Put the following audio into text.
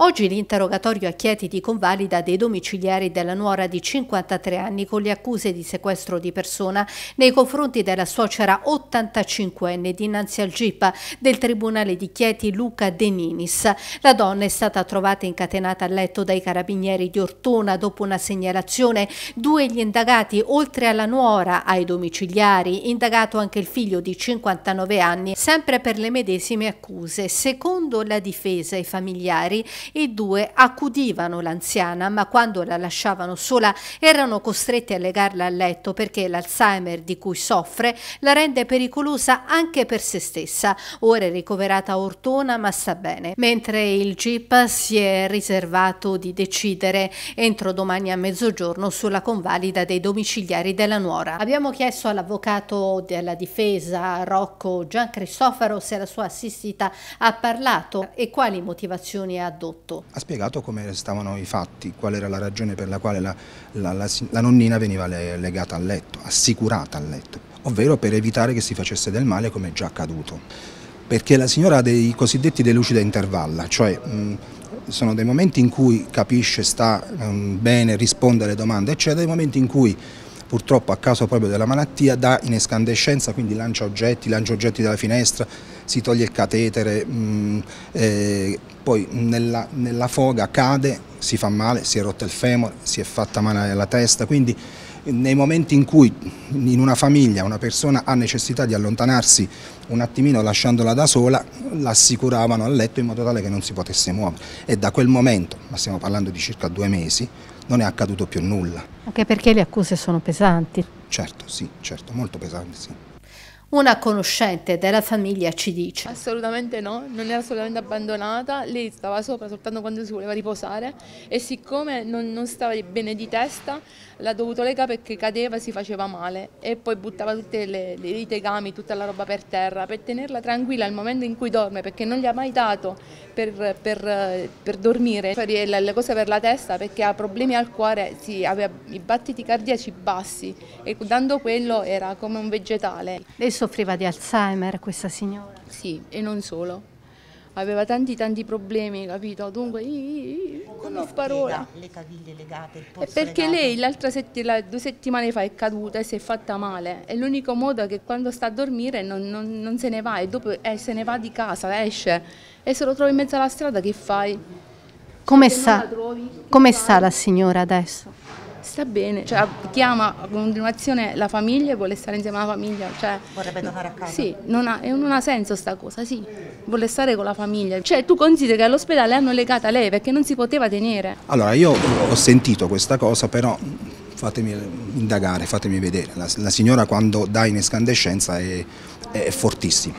Oggi l'interrogatorio a Chieti di convalida dei domiciliari della nuora di 53 anni con le accuse di sequestro di persona nei confronti della suocera 85enne dinanzi al GIP del Tribunale di Chieti Luca De Ninis. La donna è stata trovata incatenata a letto dai carabinieri di Ortona dopo una segnalazione. Due gli indagati, oltre alla nuora, ai domiciliari, indagato anche il figlio di 59 anni, sempre per le medesime accuse. Secondo la difesa e i familiari, i due accudivano l'anziana, ma quando la lasciavano sola erano costretti a legarla a letto perché l'Alzheimer di cui soffre la rende pericolosa anche per se stessa. Ora è ricoverata a Ortona, ma sta bene. Mentre il GIP si è riservato di decidere entro domani a mezzogiorno sulla convalida dei domiciliari della nuora. Abbiamo chiesto all'avvocato della difesa Rocco Gian Cristofaro se la sua assistita ha parlato e quali motivazioni ha addotto prodotto. Ha spiegato come stavano i fatti, qual era la ragione per la quale la, la, la, la nonnina veniva legata a letto, assicurata a letto, ovvero per evitare che si facesse del male come è già accaduto. Perché la signora ha dei cosiddetti delucida intervalla, cioè mh, mm, sono dei momenti in cui capisce, sta mh, mm, bene, risponde alle domande, eccetera, dei momenti in cui purtroppo a causa proprio della malattia da in escandescenza, quindi lancia oggetti, lancia oggetti dalla finestra, si toglie il catetere, mh, mm, eh, poi nella, nella foga cade, si fa male, si è rotta il femore, si è fatta male alla testa, quindi nei momenti in cui in una famiglia una persona ha necessità di allontanarsi un attimino lasciandola da sola, l'assicuravano al letto in modo tale che non si potesse muovere e da quel momento, ma stiamo parlando di circa due mesi, non è accaduto più nulla. Anche perché le accuse sono pesanti. Certo, sì, certo, molto pesanti, sì. Una conoscente della famiglia ci dice. Assolutamente no, non era assolutamente abbandonata, lei stava sopra soltanto quando si voleva riposare e siccome non, non stava bene di testa l'ha dovuto legare perché cadeva e si faceva male e poi buttava tutte le, le i tegami, tutta la roba per terra per tenerla tranquilla al momento in cui dorme perché non gli ha mai dato per, per, per dormire, fare le cose per la testa perché ha problemi al cuore, sì, aveva i battiti cardiaci bassi e dando quello era come un vegetale soffriva di Alzheimer questa signora? Sì, e non solo. Aveva tanti tanti problemi, capito? Dunque, ii, ii, parola. Le caviglie legate, il polso Perché legato. lei l'altra settimana, due settimane fa è caduta e si è fatta male. E l'unico modo è che quando sta a dormire non, non, non se ne va e dopo eh, se ne va di casa, esce. E se lo trovi in mezzo alla strada che fai? Come, sta, trovi, come sta la signora adesso? sta bene, cioè, chiama a continuazione la famiglia e vuole stare insieme alla famiglia. Cioè, Vorrebbe tornare a casa. Sì, non ha, non ha senso sta cosa, sì, vuole stare con la famiglia. Cioè tu consideri che all'ospedale hanno legata lei perché non si poteva tenere. Allora io ho sentito questa cosa però fatemi indagare, fatemi vedere, la, la signora quando dà in escandescenza è, è fortissima.